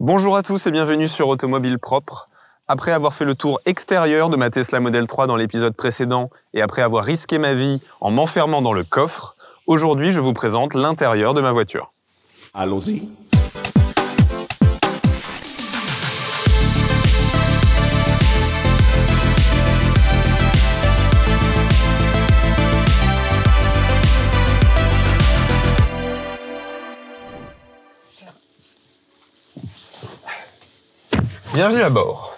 Bonjour à tous et bienvenue sur Automobile Propre. Après avoir fait le tour extérieur de ma Tesla Model 3 dans l'épisode précédent et après avoir risqué ma vie en m'enfermant dans le coffre, aujourd'hui je vous présente l'intérieur de ma voiture. Allons-y. Bienvenue à bord.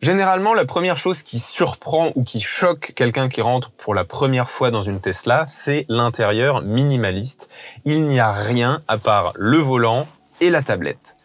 Généralement, la première chose qui surprend ou qui choque quelqu'un qui rentre pour la première fois dans une Tesla, c'est l'intérieur minimaliste. Il n'y a rien à part le volant et la tablette.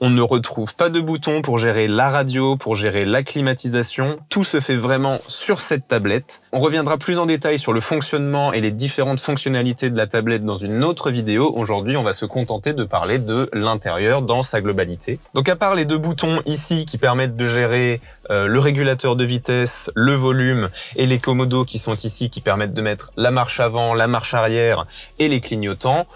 On ne retrouve pas de boutons pour gérer la radio, pour gérer la climatisation. Tout se fait vraiment sur cette tablette. On reviendra plus en détail sur le fonctionnement et les différentes fonctionnalités de la tablette dans une autre vidéo. Aujourd'hui, on va se contenter de parler de l'intérieur dans sa globalité. Donc à part les deux boutons ici qui permettent de gérer euh, le régulateur de vitesse, le volume et les commodos qui sont ici qui permettent de mettre la marche avant, la marche arrière et les clignotants,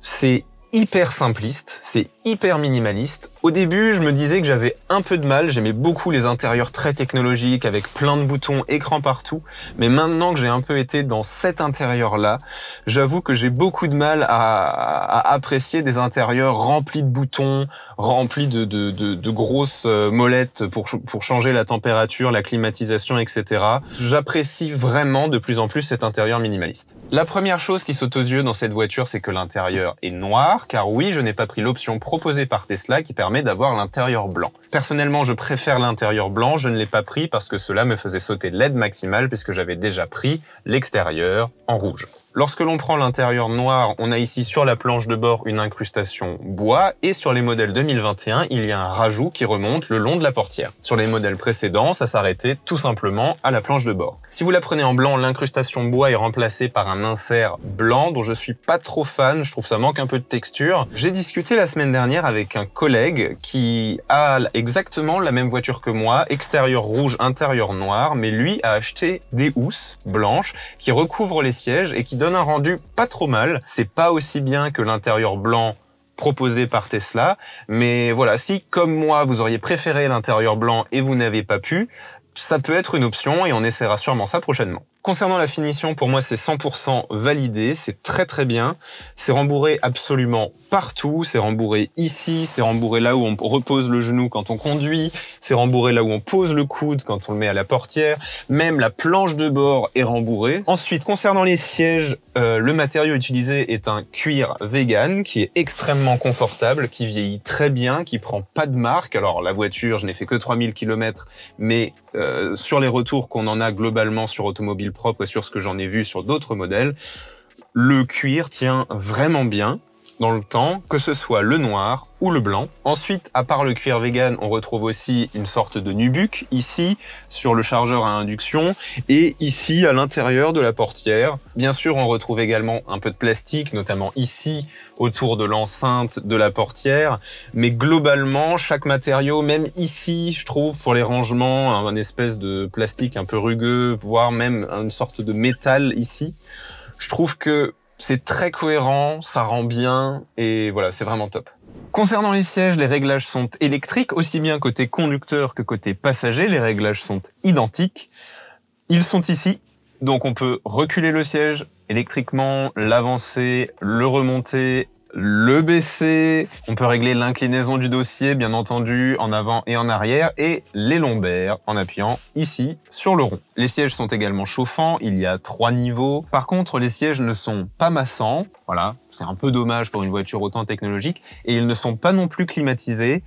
c'est hyper simpliste, c'est hyper minimaliste. Au début, je me disais que j'avais un peu de mal, j'aimais beaucoup les intérieurs très technologiques avec plein de boutons, écrans partout, mais maintenant que j'ai un peu été dans cet intérieur-là, j'avoue que j'ai beaucoup de mal à, apprécier des intérieurs remplis de boutons, remplis de, grosses euh, molettes pour, pour changer la température, la climatisation, etc. J'apprécie vraiment de plus en plus cet intérieur minimaliste. La première chose qui saute aux yeux dans cette voiture, c'est que l'intérieur est noir, car oui, je n'ai pas pris l'option Pro proposé par Tesla qui permet d'avoir l'intérieur blanc. Personnellement, je préfère l'intérieur blanc, je ne l'ai pas pris parce que cela me faisait sauter l'aide maximale puisque j'avais déjà pris l'extérieur en rouge. Lorsque l'on prend l'intérieur noir, on a ici sur la planche de bord une incrustation bois et sur les modèles 2021, il y a un rajout qui remonte le long de la portière. Sur les modèles précédents, ça s'arrêtait tout simplement à la planche de bord. Si vous la prenez en blanc, l'incrustation bois est remplacée par un insert blanc dont je suis pas trop fan, je trouve ça manque un peu de texture. J'ai discuté la semaine dernière avec un collègue qui a exactement la même voiture que moi, extérieur rouge, intérieur noir, mais lui a acheté des housses blanches qui recouvrent les sièges et qui donnent un rendu pas trop mal. C'est pas aussi bien que l'intérieur blanc proposé par Tesla, mais voilà, si comme moi vous auriez préféré l'intérieur blanc et vous n'avez pas pu, ça peut être une option et on essaiera sûrement ça prochainement concernant la finition, pour moi, c'est 100% validé. C'est très, très bien. C'est rembourré absolument partout. C'est rembourré ici. C'est rembourré là où on repose le genou quand on conduit. C'est rembourré là où on pose le coude quand on le met à la portière. Même la planche de bord est rembourrée. Ensuite, concernant les sièges, euh, le matériau utilisé est un cuir vegan qui est extrêmement confortable, qui vieillit très bien, qui prend pas de marque. Alors, la voiture, je n'ai fait que 3000 km, mais euh, sur les retours qu'on en a globalement sur automobile sur ce que j'en ai vu sur d'autres modèles. Le cuir tient vraiment bien dans le temps, que ce soit le noir ou le blanc. Ensuite, à part le cuir vegan, on retrouve aussi une sorte de nubuck ici sur le chargeur à induction et ici à l'intérieur de la portière. Bien sûr, on retrouve également un peu de plastique, notamment ici autour de l'enceinte de la portière, mais globalement, chaque matériau, même ici, je trouve pour les rangements, un espèce de plastique un peu rugueux, voire même une sorte de métal ici. Je trouve que c'est très cohérent, ça rend bien, et voilà, c'est vraiment top. Concernant les sièges, les réglages sont électriques, aussi bien côté conducteur que côté passager, les réglages sont identiques. Ils sont ici, donc on peut reculer le siège électriquement, l'avancer, le remonter le BC, On peut régler l'inclinaison du dossier, bien entendu, en avant et en arrière, et les lombaires en appuyant ici sur le rond. Les sièges sont également chauffants, il y a trois niveaux. Par contre, les sièges ne sont pas massants, voilà, c'est un peu dommage pour une voiture autant technologique, et ils ne sont pas non plus climatisés.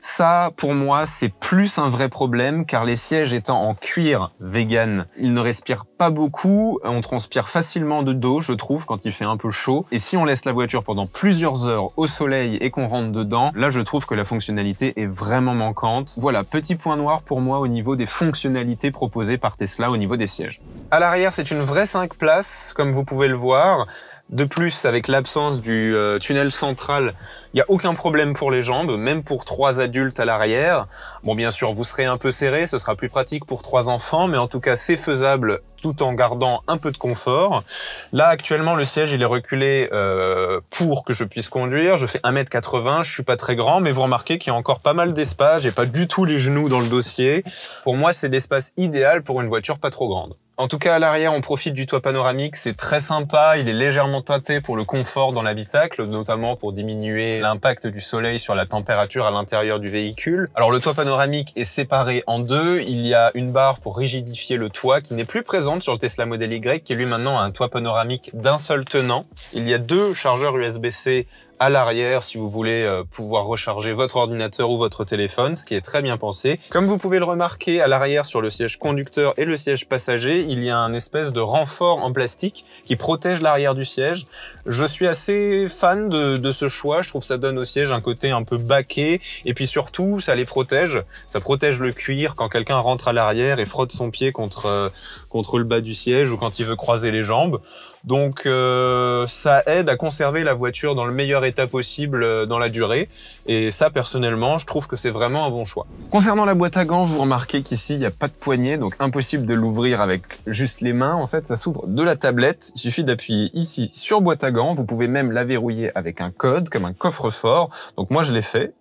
Ça, pour moi, c'est plus un vrai problème car les sièges étant en cuir vegan, ils ne respirent pas beaucoup, on transpire facilement de dos, je trouve, quand il fait un peu chaud. Et si on laisse la voiture pendant plusieurs heures au soleil et qu'on rentre dedans, là, je trouve que la fonctionnalité est vraiment manquante. Voilà, petit point noir pour moi au niveau des fonctionnalités proposées par Tesla au niveau des sièges. À l'arrière, c'est une vraie 5 places, comme vous pouvez le voir. De plus, avec l'absence du euh, tunnel central, il n'y a aucun problème pour les jambes, même pour trois adultes à l'arrière. Bon, bien sûr, vous serez un peu serré, ce sera plus pratique pour trois enfants, mais en tout cas, c'est faisable tout en gardant un peu de confort. Là, actuellement, le siège, il est reculé euh, pour que je puisse conduire. Je fais 1m80, je suis pas très grand, mais vous remarquez qu'il y a encore pas mal d'espace. J'ai pas du tout les genoux dans le dossier. Pour moi, c'est l'espace idéal pour une voiture pas trop grande. En tout cas, à l'arrière, on profite du toit panoramique. C'est très sympa. Il est légèrement teinté pour le confort dans l'habitacle, notamment pour diminuer l'impact du soleil sur la température à l'intérieur du véhicule. Alors, le toit panoramique est séparé en deux. Il y a une barre pour rigidifier le toit qui n'est plus présente sur le Tesla Model Y, qui lui maintenant a un toit panoramique d'un seul tenant. Il y a deux chargeurs USB-C à l'arrière si vous voulez euh, pouvoir recharger votre ordinateur ou votre téléphone, ce qui est très bien pensé. Comme vous pouvez le remarquer, à l'arrière sur le siège conducteur et le siège passager, il y a un espèce de renfort en plastique qui protège l'arrière du siège. Je suis assez fan de, ce choix, je trouve ça donne au siège un côté un peu baqué et puis surtout ça les protège, ça protège le cuir quand quelqu'un rentre à l'arrière et frotte son pied contre, euh, contre le bas du siège ou quand il veut croiser les jambes. Donc euh, ça aide à conserver la voiture dans le meilleur état possible euh, dans la durée. Et ça, personnellement, je trouve que c'est vraiment un bon choix. Concernant la boîte à gants, vous remarquez qu'ici, il n'y a pas de poignée, donc impossible de l'ouvrir avec juste les mains. En fait, ça s'ouvre de la tablette. Il suffit d'appuyer ici sur boîte à gants. Vous pouvez même la verrouiller avec un code, comme un coffre-fort. Donc moi, je l'ai fait.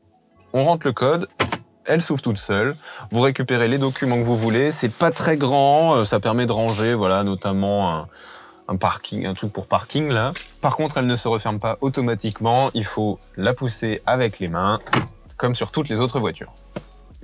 On rentre le code, elle s'ouvre toute seule. Vous récupérez les documents que vous voulez. C'est pas très grand, euh, ça permet de ranger, voilà, notamment un parking, un truc pour parking là. Par contre, elle ne se referme pas automatiquement. Il faut la pousser avec les mains, comme sur toutes les autres voitures.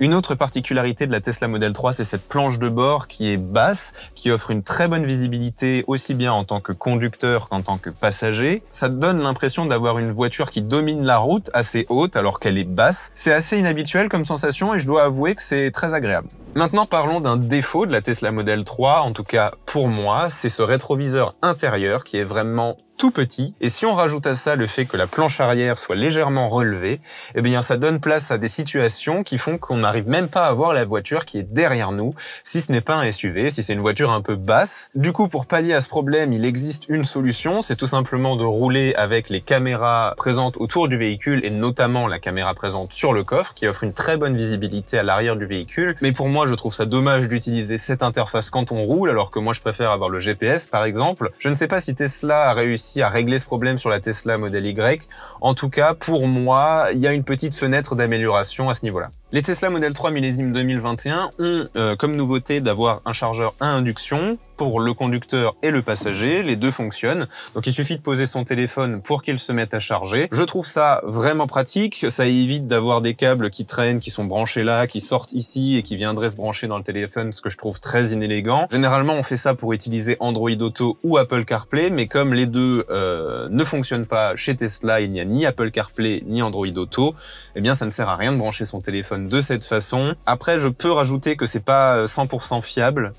Une autre particularité de la Tesla Model 3, c'est cette planche de bord qui est basse, qui offre une très bonne visibilité aussi bien en tant que conducteur qu'en tant que passager. Ça donne l'impression d'avoir une voiture qui domine la route assez haute alors qu'elle est basse. C'est assez inhabituel comme sensation et je dois avouer que c'est très agréable. Maintenant parlons d'un défaut de la Tesla Model 3, en tout cas pour moi, c'est ce rétroviseur intérieur qui est vraiment tout petit. Et si on rajoute à ça le fait que la planche arrière soit légèrement relevée, eh bien, ça donne place à des situations qui font qu'on n'arrive même pas à voir la voiture qui est derrière nous, si ce n'est pas un SUV, si c'est une voiture un peu basse. Du coup, pour pallier à ce problème, il existe une solution, c'est tout simplement de rouler avec les caméras présentes autour du véhicule et notamment la caméra présente sur le coffre qui offre une très bonne visibilité à l'arrière du véhicule. Mais pour moi, je trouve ça dommage d'utiliser cette interface quand on roule, alors que moi, je préfère avoir le GPS, par exemple. Je ne sais pas si Tesla a réussi à régler ce problème sur la Tesla modèle Y. En tout cas, pour moi, il y a une petite fenêtre d'amélioration à ce niveau-là. Les Tesla Model 3 millésime 2021 ont euh, comme nouveauté d'avoir un chargeur à induction pour le conducteur et le passager, les deux fonctionnent. Donc il suffit de poser son téléphone pour qu'il se mette à charger. Je trouve ça vraiment pratique, ça évite d'avoir des câbles qui traînent, qui sont branchés là, qui sortent ici et qui viendraient se brancher dans le téléphone, ce que je trouve très inélégant. Généralement on fait ça pour utiliser Android Auto ou Apple CarPlay, mais comme les deux euh, ne fonctionnent pas chez Tesla, il n'y a ni Apple CarPlay ni Android Auto, eh bien ça ne sert à rien de brancher son téléphone de cette façon. Après, je peux rajouter que c'est pas 100% euh, fiable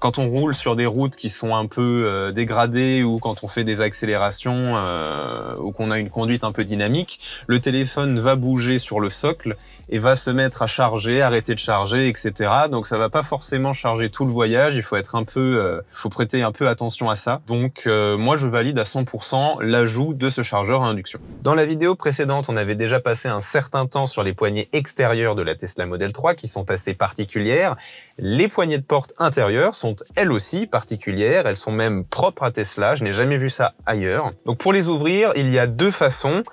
quand on roule sur des routes qui sont un peu euh, dégradées ou quand on fait des accélérations euh, ou qu'on a une conduite un peu dynamique, le téléphone va bouger sur le socle et va se mettre à charger, arrêter de charger, etc. Donc ça va pas forcément charger tout le voyage. Il faut être un peu, euh, faut prêter un peu attention à ça. Donc moi je valide à 100% l'ajout de ce chargeur à induction. Dans la vidéo précédente, on avait déjà passé un certain temps sur les poignées extérieures de la Tesla Model 3 qui sont assez particulières les poignées de porte intérieures sont elles aussi particulières, elles sont même propres à Tesla, je n'ai jamais vu ça ailleurs. Donc pour les ouvrir, il y a deux façons.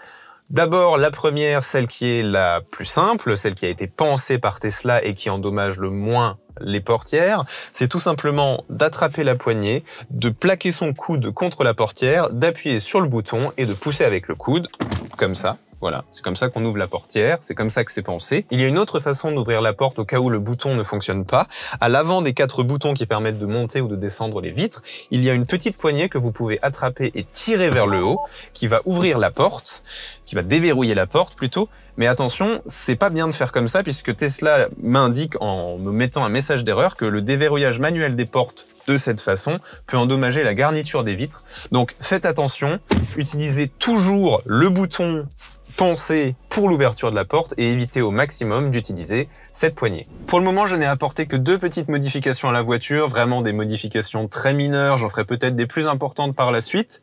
D'abord, la première, celle qui est la plus simple, celle qui a été pensée par Tesla et qui endommage le moins les portières, c'est tout simplement d'attraper la poignée, de plaquer son coude contre la portière, d'appuyer sur le bouton et de pousser avec le coude, comme ça. Voilà, c'est comme ça qu'on ouvre la portière, c'est comme ça que c'est pensé. Il y a une autre façon d'ouvrir la porte au cas où le bouton ne fonctionne pas. À l'avant des quatre boutons qui permettent de monter ou de descendre les vitres, il y a une petite poignée que vous pouvez attraper et tirer vers le haut, qui va ouvrir la porte, qui va déverrouiller la porte plutôt, mais attention, c'est pas bien de faire comme ça puisque Tesla m'indique en me mettant un message d'erreur que le déverrouillage manuel des portes de cette façon peut endommager la garniture des vitres. Donc faites attention, utilisez toujours le bouton penser pour l'ouverture de la porte et éviter au maximum d'utiliser cette poignée. Pour le moment, je n'ai apporté que deux petites modifications à la voiture, vraiment des modifications très mineures, j'en ferai peut-être des plus importantes par la suite.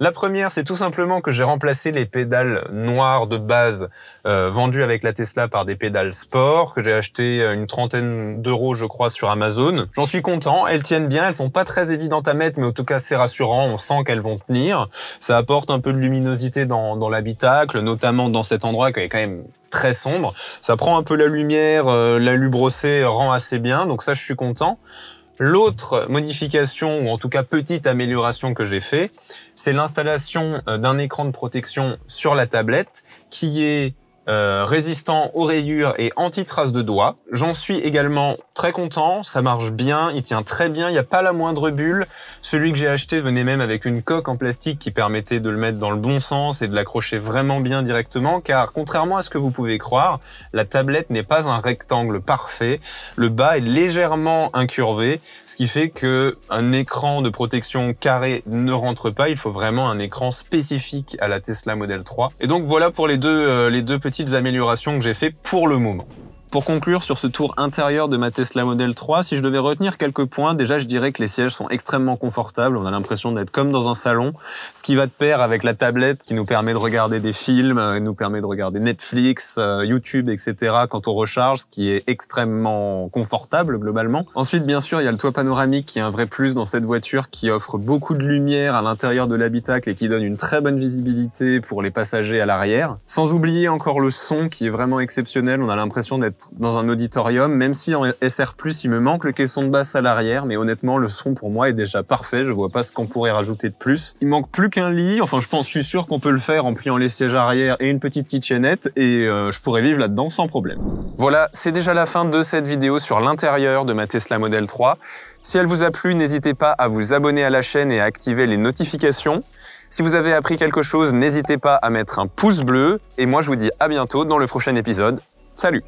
La première, c'est tout simplement que j'ai remplacé les pédales noires de base euh, vendues avec la Tesla par des pédales sport que j'ai acheté euh, une trentaine d'euros, je crois, sur Amazon. J'en suis content, elles tiennent bien, elles sont pas très évidentes à mettre, mais en tout cas c'est rassurant, on sent qu'elles vont tenir. Ça apporte un peu de luminosité dans, l'habitacle, notamment dans cet endroit qui est quand même très sombre. Ça prend un peu la lumière, euh, La l'alu rend assez bien, donc ça je suis content. L'autre modification, ou en tout cas petite amélioration que j'ai fait, c'est l'installation euh, d'un écran de protection sur la tablette qui est euh, résistant aux rayures et anti-traces de doigts. J'en suis également très content, ça marche bien, il tient très bien, il n'y a pas la moindre bulle. Celui que j'ai acheté venait même avec une coque en plastique qui permettait de le mettre dans le bon sens et de l'accrocher vraiment bien directement, car contrairement à ce que vous pouvez croire, la tablette n'est pas un rectangle parfait, le bas est légèrement incurvé, ce qui fait que un écran de protection carré ne rentre pas, il faut vraiment un écran spécifique à la Tesla Model 3. Et donc voilà pour les deux, euh, les deux petits améliorations que j'ai fait pour le moment. Pour conclure sur ce tour intérieur de ma Tesla Model 3, si je devais retenir quelques points, déjà je dirais que les sièges sont extrêmement confortables, on a l'impression d'être comme dans un salon, ce qui va de pair avec la tablette qui nous permet de regarder des films, euh, nous permet de regarder Netflix, euh, YouTube, etc. quand on recharge, ce qui est extrêmement confortable globalement. Ensuite, bien sûr, il y a le toit panoramique qui est un vrai plus dans cette voiture qui offre beaucoup de lumière à l'intérieur de l'habitacle et qui donne une très bonne visibilité pour les passagers à l'arrière. Sans oublier encore le son qui est vraiment exceptionnel, on a l'impression d'être dans un auditorium, même si en SR+, il me manque le caisson de basse à l'arrière, mais honnêtement, le son pour moi est déjà parfait, je vois pas ce qu'on pourrait rajouter de plus. Il manque plus qu'un lit, enfin je pense, je suis sûr qu'on peut le faire en pliant les sièges arrière et une petite kitchenette, et euh, je pourrais vivre là-dedans sans problème. Voilà, c'est déjà la fin de cette vidéo sur l'intérieur de ma Tesla Model 3. Si elle vous a plu, n'hésitez pas à vous abonner à la chaîne et à activer les notifications. Si vous avez appris quelque chose, n'hésitez pas à mettre un pouce bleu. Et moi, je vous dis à bientôt dans le prochain épisode. Salut